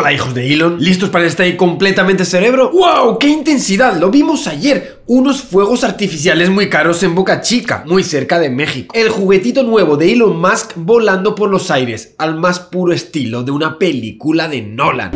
Hola hijos de Elon, ¿listos para este completamente cerebro? ¡Wow! ¡Qué intensidad! Lo vimos ayer, unos fuegos artificiales muy caros en Boca Chica, muy cerca de México. El juguetito nuevo de Elon Musk volando por los aires, al más puro estilo de una película de Nolan.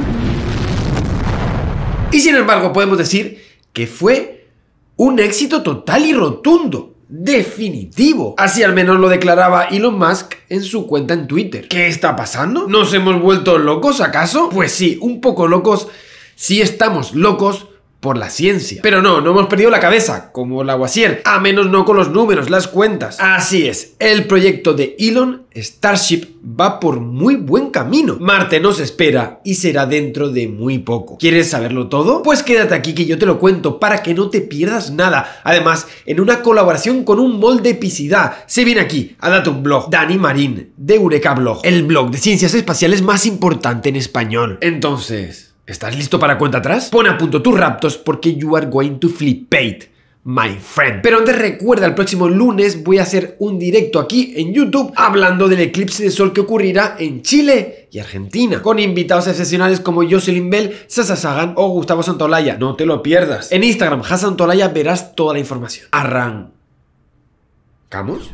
Y sin embargo podemos decir que fue un éxito total y rotundo definitivo. Así al menos lo declaraba Elon Musk en su cuenta en Twitter. ¿Qué está pasando? ¿Nos hemos vuelto locos acaso? Pues sí, un poco locos. Si estamos locos, por la ciencia. Pero no, no hemos perdido la cabeza, como la Guasier. a menos no con los números, las cuentas. Así es, el proyecto de Elon, Starship, va por muy buen camino. Marte nos espera y será dentro de muy poco. ¿Quieres saberlo todo? Pues quédate aquí que yo te lo cuento para que no te pierdas nada. Además, en una colaboración con un molde epicidad, se viene aquí a dato un blog, Dani Marín, de Eureka Blog, el blog de ciencias espaciales más importante en español. Entonces... ¿Estás listo para cuenta atrás? Pon a punto tus raptos porque you are going to flipate my friend. Pero antes recuerda, el próximo lunes voy a hacer un directo aquí en YouTube hablando del eclipse de sol que ocurrirá en Chile y Argentina, con invitados excepcionales como Jocelyn Bell, Sasa Sagan o Gustavo Santolaya. No te lo pierdas. En Instagram, Santolaya verás toda la información. Arrancamos.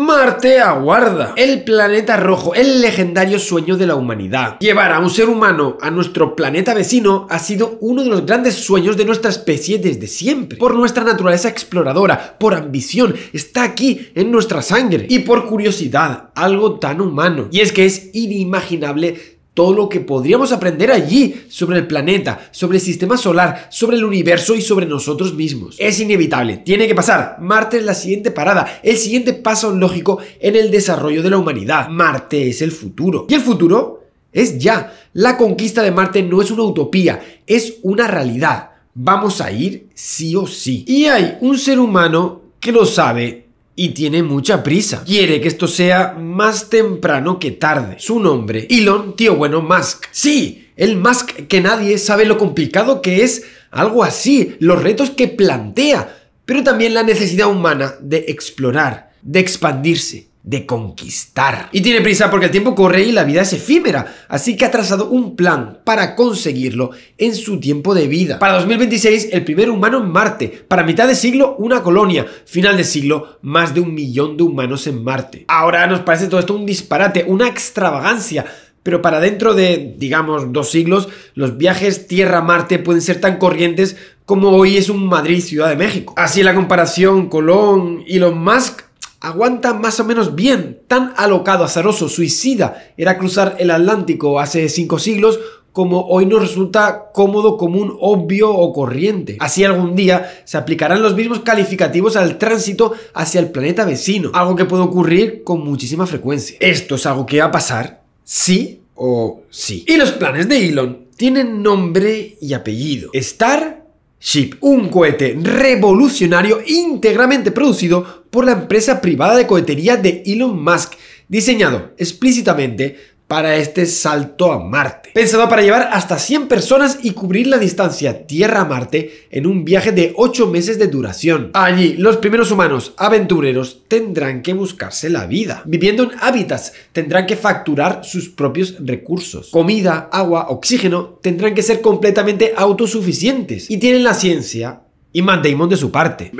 Marte aguarda. El planeta rojo, el legendario sueño de la humanidad. Llevar a un ser humano a nuestro planeta vecino ha sido uno de los grandes sueños de nuestra especie desde siempre. Por nuestra naturaleza exploradora, por ambición, está aquí en nuestra sangre. Y por curiosidad, algo tan humano. Y es que es inimaginable todo lo que podríamos aprender allí sobre el planeta, sobre el sistema solar, sobre el universo y sobre nosotros mismos. Es inevitable, tiene que pasar. Marte es la siguiente parada, el siguiente paso lógico en el desarrollo de la humanidad. Marte es el futuro. Y el futuro es ya. La conquista de Marte no es una utopía, es una realidad. Vamos a ir sí o sí. Y hay un ser humano que lo sabe y tiene mucha prisa. Quiere que esto sea más temprano que tarde. Su nombre, Elon, tío bueno, Musk. Sí, el Musk que nadie sabe lo complicado que es algo así, los retos que plantea, pero también la necesidad humana de explorar, de expandirse de conquistar. Y tiene prisa porque el tiempo corre y la vida es efímera, así que ha trazado un plan para conseguirlo en su tiempo de vida. Para 2026, el primer humano en Marte, para mitad de siglo, una colonia, final de siglo, más de un millón de humanos en Marte. Ahora nos parece todo esto un disparate, una extravagancia. Pero para dentro de, digamos, dos siglos, los viajes Tierra-Marte pueden ser tan corrientes como hoy es un Madrid-Ciudad de México. Así la comparación Colón-Elon y Musk aguanta más o menos bien. Tan alocado, azaroso, suicida era cruzar el Atlántico hace cinco siglos como hoy nos resulta cómodo, común, obvio o corriente. Así algún día se aplicarán los mismos calificativos al tránsito hacia el planeta vecino, algo que puede ocurrir con muchísima frecuencia. Esto es algo que va a pasar sí o sí. Y los planes de Elon tienen nombre y apellido. Estar Ship, un cohete revolucionario íntegramente producido por la empresa privada de cohetería de Elon Musk, diseñado explícitamente para este salto a Marte, pensado para llevar hasta 100 personas y cubrir la distancia Tierra-Marte en un viaje de 8 meses de duración. Allí, los primeros humanos aventureros tendrán que buscarse la vida. Viviendo en hábitats, tendrán que facturar sus propios recursos. Comida, agua, oxígeno, tendrán que ser completamente autosuficientes. Y tienen la ciencia y Matt de su parte.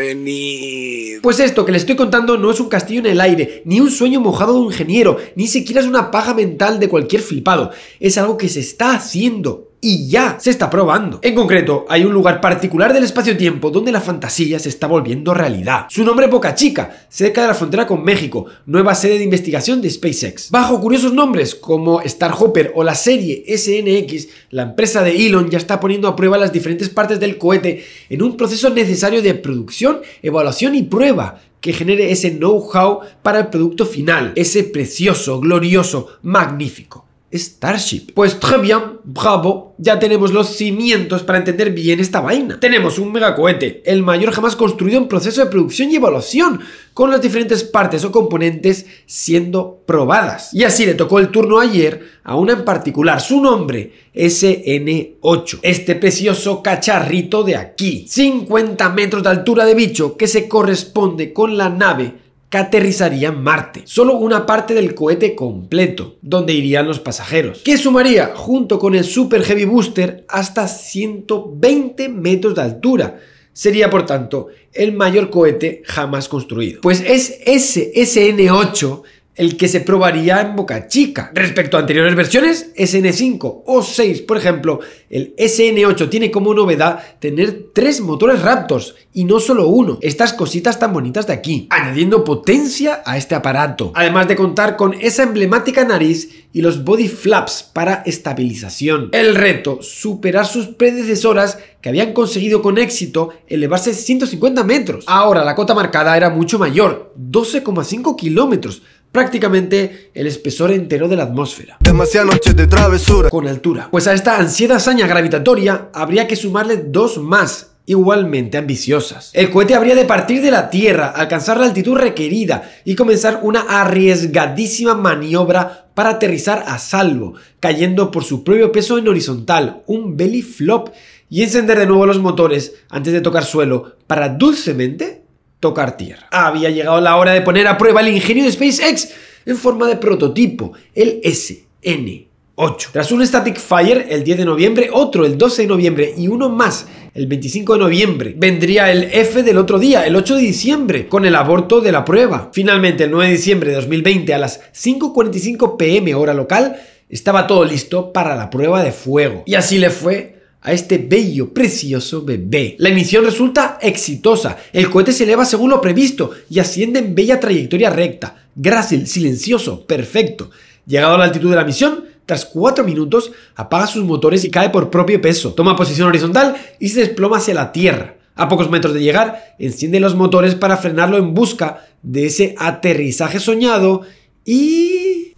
Pues esto que le estoy contando no es un castillo en el aire, ni un sueño mojado de un ingeniero, ni siquiera es una paja mental de cualquier flipado. Es algo que se está haciendo y ya se está probando. En concreto, hay un lugar particular del espacio-tiempo donde la fantasía se está volviendo realidad. Su nombre es Boca Chica, cerca de la frontera con México, nueva sede de investigación de SpaceX. Bajo curiosos nombres como Starhopper o la serie SNX, la empresa de Elon ya está poniendo a prueba las diferentes partes del cohete en un proceso necesario de producción, evaluación y prueba que genere ese know-how para el producto final, ese precioso, glorioso, magnífico Starship. Pues très bien, bravo, ya tenemos los cimientos para entender bien esta vaina. Tenemos un megacohete, el mayor jamás construido en proceso de producción y evaluación, con las diferentes partes o componentes siendo probadas. Y así le tocó el turno ayer a una en particular, su nombre, SN8. Este precioso cacharrito de aquí, 50 metros de altura de bicho que se corresponde con la nave que aterrizaría Marte. Solo una parte del cohete completo, donde irían los pasajeros, que sumaría, junto con el Super Heavy Booster, hasta 120 metros de altura. Sería, por tanto, el mayor cohete jamás construido. Pues es ssn SN8 el que se probaría en Boca Chica. Respecto a anteriores versiones, SN5 o 6, por ejemplo, el SN8 tiene como novedad tener tres motores Raptors y no solo uno, estas cositas tan bonitas de aquí, añadiendo potencia a este aparato, además de contar con esa emblemática nariz y los body flaps para estabilización. El reto, superar sus predecesoras que habían conseguido con éxito elevarse 150 metros. Ahora, la cota marcada era mucho mayor, 12,5 kilómetros, prácticamente el espesor entero de la atmósfera. Demasiado noches de travesura. Con altura. Pues a esta ansiedad hazaña gravitatoria habría que sumarle dos más, igualmente ambiciosas. El cohete habría de partir de la Tierra, alcanzar la altitud requerida y comenzar una arriesgadísima maniobra para aterrizar a salvo, cayendo por su propio peso en horizontal, un belly flop, y encender de nuevo los motores antes de tocar suelo para dulcemente tocar tierra. Había llegado la hora de poner a prueba el ingenio de SpaceX en forma de prototipo, el SN. 8. Tras un Static Fire el 10 de noviembre, otro el 12 de noviembre y uno más el 25 de noviembre. Vendría el F del otro día, el 8 de diciembre, con el aborto de la prueba. Finalmente, el 9 de diciembre de 2020 a las 5.45 pm hora local, estaba todo listo para la prueba de fuego. Y así le fue a este bello, precioso bebé. La emisión resulta exitosa, el cohete se eleva según lo previsto y asciende en bella trayectoria recta, grácil, silencioso, perfecto. Llegado a la altitud de la misión, tras 4 minutos, apaga sus motores y cae por propio peso. Toma posición horizontal y se desploma hacia la tierra. A pocos metros de llegar, enciende los motores para frenarlo en busca de ese aterrizaje soñado y...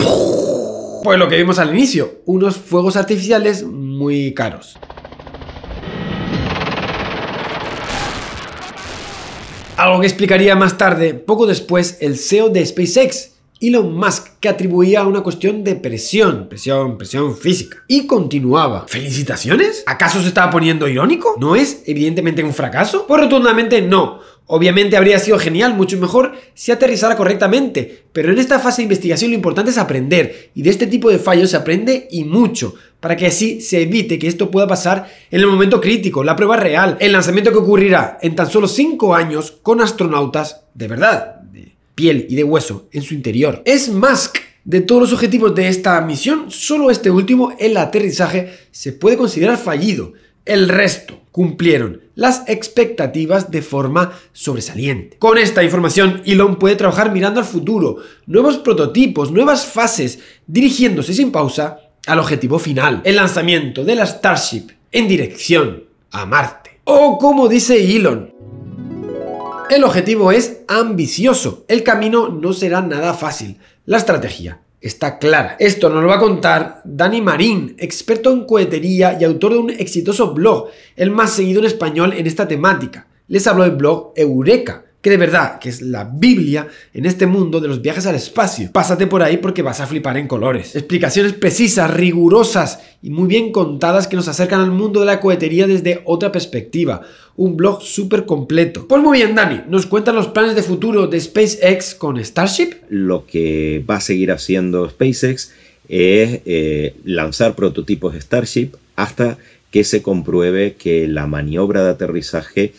Pues lo que vimos al inicio, unos fuegos artificiales muy caros. Algo que explicaría más tarde, poco después, el CEO de SpaceX, Elon Musk, que atribuía a una cuestión de presión, presión, presión física. Y continuaba, ¿felicitaciones? ¿Acaso se estaba poniendo irónico? ¿No es evidentemente un fracaso? Pues rotundamente no. Obviamente habría sido genial, mucho mejor, si aterrizara correctamente, pero en esta fase de investigación lo importante es aprender, y de este tipo de fallos se aprende y mucho, para que así se evite que esto pueda pasar en el momento crítico, la prueba real, el lanzamiento que ocurrirá en tan solo 5 años con astronautas de verdad, piel y de hueso en su interior. Es Musk. De todos los objetivos de esta misión, solo este último, el aterrizaje, se puede considerar fallido. El resto cumplieron las expectativas de forma sobresaliente. Con esta información, Elon puede trabajar mirando al futuro, nuevos prototipos, nuevas fases, dirigiéndose sin pausa al objetivo final, el lanzamiento de la Starship en dirección a Marte. O como dice Elon, el objetivo es ambicioso. El camino no será nada fácil. La estrategia está clara. Esto nos lo va a contar Dani Marín, experto en cohetería y autor de un exitoso blog, el más seguido en español en esta temática. Les hablo del blog Eureka, que de verdad, que es la Biblia en este mundo de los viajes al espacio. Pásate por ahí porque vas a flipar en colores. Explicaciones precisas, rigurosas y muy bien contadas que nos acercan al mundo de la cohetería desde otra perspectiva. Un blog súper completo. Pues muy bien, Dani, ¿nos cuentan los planes de futuro de SpaceX con Starship? Lo que va a seguir haciendo SpaceX es eh, lanzar prototipos de Starship hasta que se compruebe que la maniobra de aterrizaje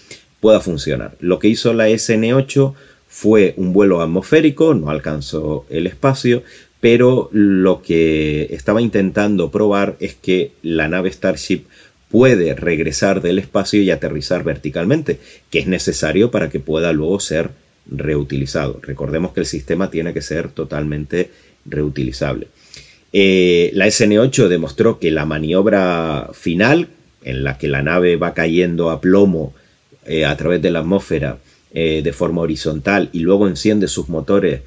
pueda funcionar. Lo que hizo la SN8 fue un vuelo atmosférico, no alcanzó el espacio, pero lo que estaba intentando probar es que la nave Starship puede regresar del espacio y aterrizar verticalmente, que es necesario para que pueda luego ser reutilizado. Recordemos que el sistema tiene que ser totalmente reutilizable. Eh, la SN8 demostró que la maniobra final, en la que la nave va cayendo a plomo eh, a través de la atmósfera eh, de forma horizontal y luego enciende sus motores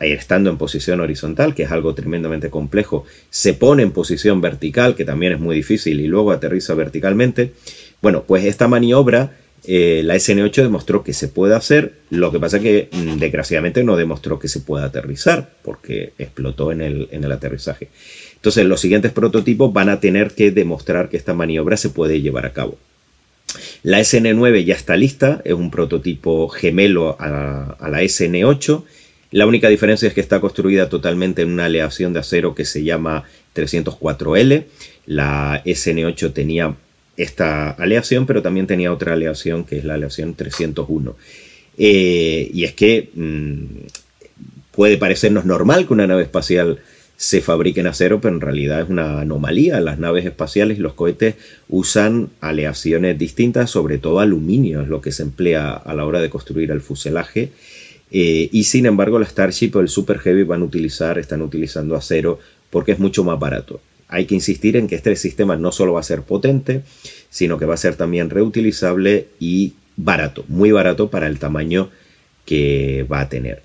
eh, estando en posición horizontal, que es algo tremendamente complejo, se pone en posición vertical, que también es muy difícil, y luego aterriza verticalmente. Bueno, pues esta maniobra la SN8 demostró que se puede hacer, lo que pasa que mm, desgraciadamente no demostró que se pueda aterrizar, porque explotó en el, en el aterrizaje. Entonces los siguientes prototipos van a tener que demostrar que esta maniobra se puede llevar a cabo. La SN9 ya está lista, es un prototipo gemelo a, la SN8. La única diferencia es que está construida totalmente en una aleación de acero que se llama 304L. La SN8 tenía esta aleación, pero también tenía otra aleación que es la aleación 301. Eh, y es que mm, puede parecernos normal que una nave espacial se fabriquen acero, pero en realidad es una anomalía. Las naves espaciales y los cohetes usan aleaciones distintas, sobre todo aluminio es lo que se emplea a la hora de construir el fuselaje. Eh, y sin embargo, la Starship o el Super Heavy van a utilizar, están utilizando acero porque es mucho más barato. Hay que insistir en que este sistema no solo va a ser potente, sino que va a ser también reutilizable y barato, muy barato para el tamaño que va a tener.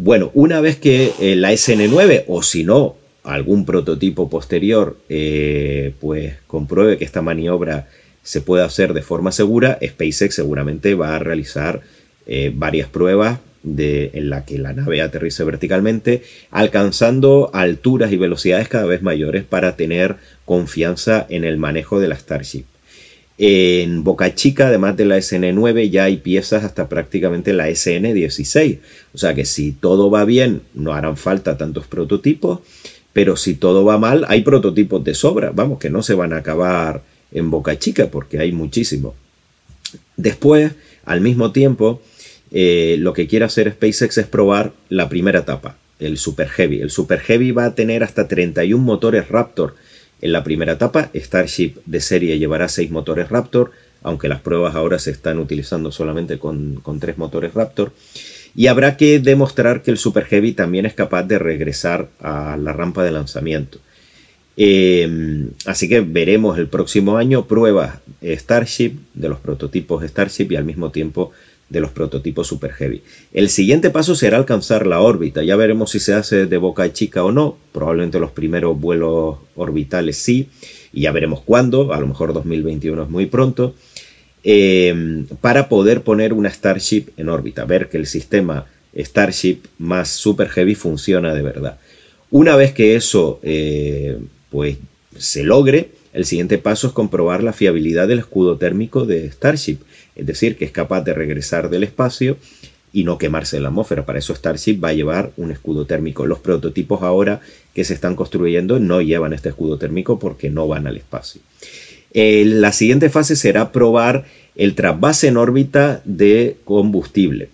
Bueno, una vez que eh, la SN9 o si no algún prototipo posterior eh, pues compruebe que esta maniobra se puede hacer de forma segura, SpaceX seguramente va a realizar eh, varias pruebas en la que la nave aterrice verticalmente, alcanzando alturas y velocidades cada vez mayores para tener confianza en el manejo de la Starship. En Boca Chica, además de la SN9, ya hay piezas hasta prácticamente la SN16. O sea que si todo va bien, no harán falta tantos prototipos, pero si todo va mal, hay prototipos de sobra, vamos, que no se van a acabar en Boca Chica porque hay muchísimos. Después, al mismo tiempo, eh, lo que quiere hacer SpaceX es probar la primera etapa, el Super Heavy. El Super Heavy va a tener hasta 31 motores Raptor en la primera etapa, Starship de serie llevará seis motores Raptor, aunque las pruebas ahora se están utilizando solamente con, tres motores Raptor. Y habrá que demostrar que el Super Heavy también es capaz de regresar a la rampa de lanzamiento. Em, así que veremos el próximo año pruebas Starship, de los prototipos Starship y al mismo tiempo de los prototipos Super Heavy. El siguiente paso será alcanzar la órbita. Ya veremos si se hace de boca chica o no. Probablemente los primeros vuelos orbitales sí. Y ya veremos cuándo. A lo mejor 2021 es muy pronto. Eh, para poder poner una Starship en órbita. Ver que el sistema Starship más Super Heavy funciona de verdad. Una vez que eso eh, pues, se logre, el siguiente paso es comprobar la fiabilidad del escudo térmico de Starship, es decir, que es capaz de regresar del espacio y no quemarse en la atmósfera. Para eso Starship va a llevar un escudo térmico. Los prototipos ahora que se están construyendo no llevan este escudo térmico porque no van al espacio. la siguiente fase será probar el trasvase en órbita de combustible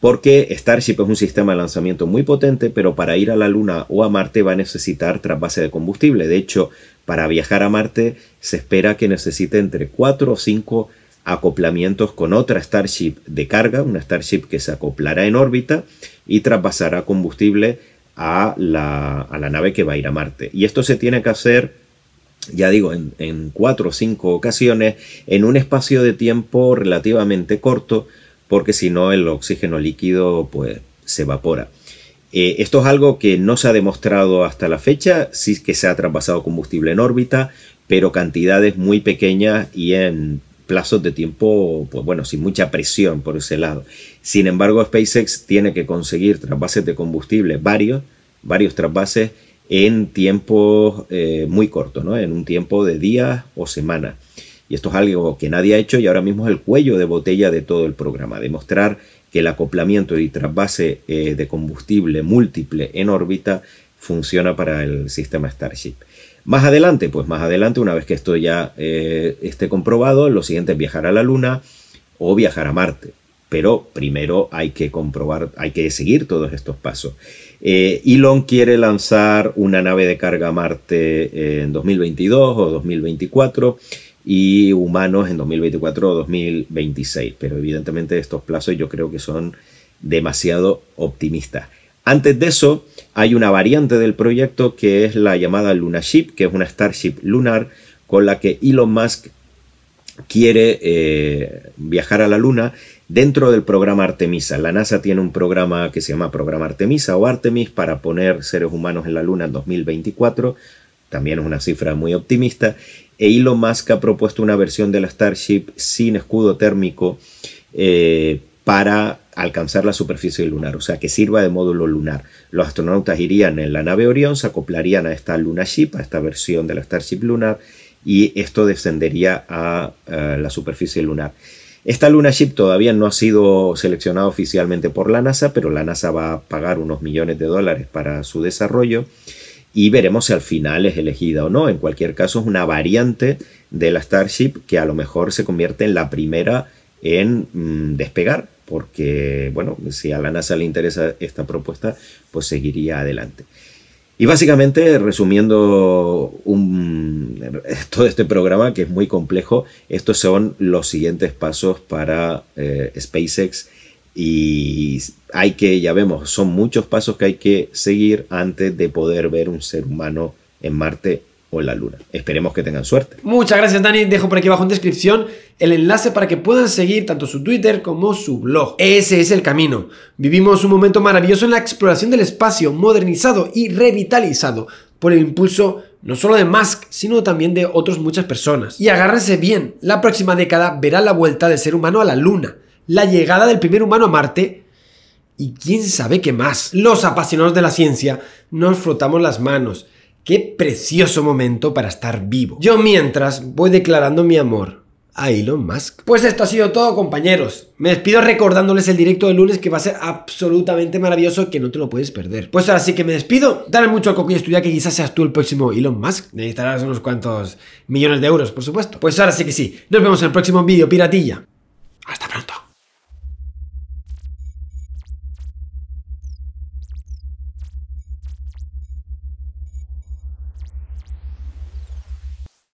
porque Starship es un sistema de lanzamiento muy potente, pero para ir a la Luna o a Marte va a necesitar trasvase de combustible. De hecho, para viajar a Marte se espera que necesite entre 4 o 5 acoplamientos con otra Starship de carga, una Starship que se acoplará en órbita y trasvasará combustible a la, nave que va a ir a Marte. Y esto se tiene que hacer, ya digo, en, en cuatro o cinco ocasiones, en un espacio de tiempo relativamente corto, porque si no el oxígeno líquido pues se evapora. Eh, esto es algo que no se ha demostrado hasta la fecha, sí que se ha traspasado combustible en órbita, pero cantidades muy pequeñas y en plazos de tiempo, pues bueno, sin mucha presión por ese lado. Sin embargo, SpaceX tiene que conseguir trasvases de combustible, varios, varios traspases en tiempos eh, muy cortos, ¿no? en un tiempo de días o semanas. Y esto es algo que nadie ha hecho y ahora mismo es el cuello de botella de todo el programa, demostrar que el acoplamiento y trasvase eh, de combustible múltiple en órbita funciona para el sistema Starship. Más adelante, pues más adelante, una vez que esto ya eh, esté comprobado, lo siguiente es viajar a la Luna o viajar a Marte. Pero primero hay que comprobar, hay que seguir todos estos pasos. Eh, Elon quiere lanzar una nave de carga a Marte en 2022 o 2024 y humanos en 2024 o 2026. Pero evidentemente estos plazos yo creo que son demasiado optimistas. Antes de eso, hay una variante del proyecto que es la llamada Luna Ship, que es una Starship lunar con la que Elon Musk quiere eh, viajar a la Luna dentro del programa Artemisa. La NASA tiene un programa que se llama Programa Artemisa o Artemis para poner seres humanos en la Luna en 2024 también es una cifra muy optimista, e Elon Musk ha propuesto una versión de la Starship sin escudo térmico eh, para alcanzar la superficie lunar, o sea, que sirva de módulo lunar. Los astronautas irían en la nave Orión, se acoplarían a esta Luna Ship, a esta versión de la Starship lunar, y esto descendería a, eh, la superficie lunar. Esta Luna Ship todavía no ha sido seleccionada oficialmente por la NASA, pero la NASA va a pagar unos millones de dólares para su desarrollo y veremos si al final es elegida o no. En cualquier caso, es una variante de la Starship que a lo mejor se convierte en la primera en mm, despegar, porque, bueno, si a la NASA le interesa esta propuesta, pues seguiría adelante. Y básicamente, resumiendo todo este programa que es muy complejo, estos son los siguientes pasos para eh, SpaceX y hay que, ya vemos, son muchos pasos que hay que seguir antes de poder ver un ser humano en Marte o en la Luna. Esperemos que tengan suerte. Muchas gracias, Dani. Dejo por aquí abajo en descripción el enlace para que puedan seguir tanto su Twitter como su blog. Ese es el camino. Vivimos un momento maravilloso en la exploración del espacio, modernizado y revitalizado por el impulso no solo de Musk, sino también de otras muchas personas. Y agárrense bien, la próxima década verá la vuelta del ser humano a la Luna la llegada del primer humano a Marte y quién sabe qué más. Los apasionados de la ciencia nos frotamos las manos. Qué precioso momento para estar vivo. Yo mientras voy declarando mi amor a Elon Musk. Pues esto ha sido todo, compañeros. Me despido recordándoles el directo del lunes que va a ser absolutamente maravilloso que no te lo puedes perder. Pues ahora sí que me despido. Dale mucho al coco y que quizás seas tú el próximo Elon Musk. Necesitarás unos cuantos millones de euros, por supuesto. Pues ahora sí que sí. Nos vemos en el próximo vídeo, piratilla. Hasta pronto.